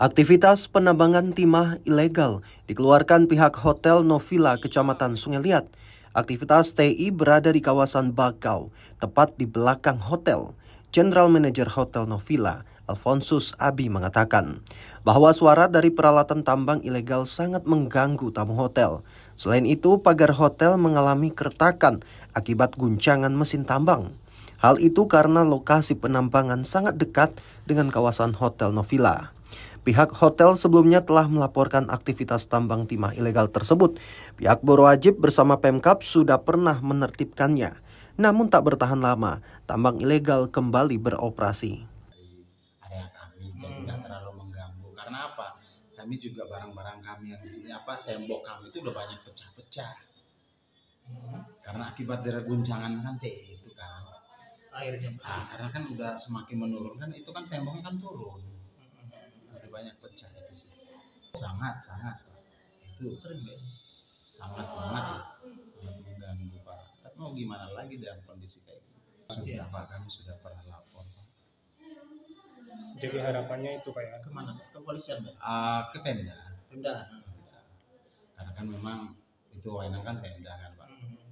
Aktivitas penambangan timah ilegal dikeluarkan pihak Hotel Novila Kecamatan Sungai Liat. Aktivitas TI berada di kawasan Bakau, tepat di belakang hotel. General Manager Hotel Novila, Alfonsus Abi mengatakan bahwa suara dari peralatan tambang ilegal sangat mengganggu tamu hotel. Selain itu, pagar hotel mengalami keretakan akibat guncangan mesin tambang. Hal itu karena lokasi penambangan sangat dekat dengan kawasan Hotel Novila. Pihak hotel sebelumnya telah melaporkan aktivitas tambang timah ilegal tersebut. Pihak berwajib bersama Pemkap sudah pernah menertibkannya. Namun tak bertahan lama, tambang ilegal kembali beroperasi. Area kami jadi nggak terlalu mengganggu. Karena apa? Kami juga barang-barang kami yang di sini apa tembok kami itu udah banyak pecah-pecah. Karena akibat dari guncangan kan itu kan airnya nah, karena kan udah semakin menurun kan itu kan temboknya kan turun sangat sangat itu sering deh sangat banget sangat ya. mengganggu pak tapi mau gimana lagi dalam kondisi kayak gini sudah iya. pak kami sudah pernah lapor pak jadi harapannya itu pak ya kemana ke polisian pak uh, ke tenda tenda karena kan memang itu wewenang kan tenda kan pak hmm.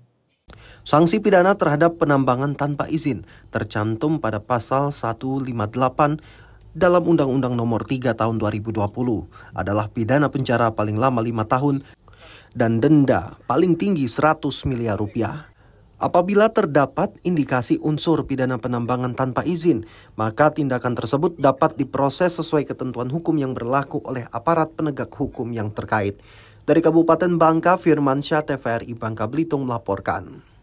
Sanksi pidana terhadap penambangan tanpa izin tercantum pada pasal 158 dalam Undang-Undang Nomor 3 Tahun 2020 adalah pidana penjara paling lama lima tahun dan denda paling tinggi 100 miliar rupiah. Apabila terdapat indikasi unsur pidana penambangan tanpa izin, maka tindakan tersebut dapat diproses sesuai ketentuan hukum yang berlaku oleh aparat penegak hukum yang terkait. Dari Kabupaten Bangka, Firmansyah TVRI Bangka Belitung melaporkan.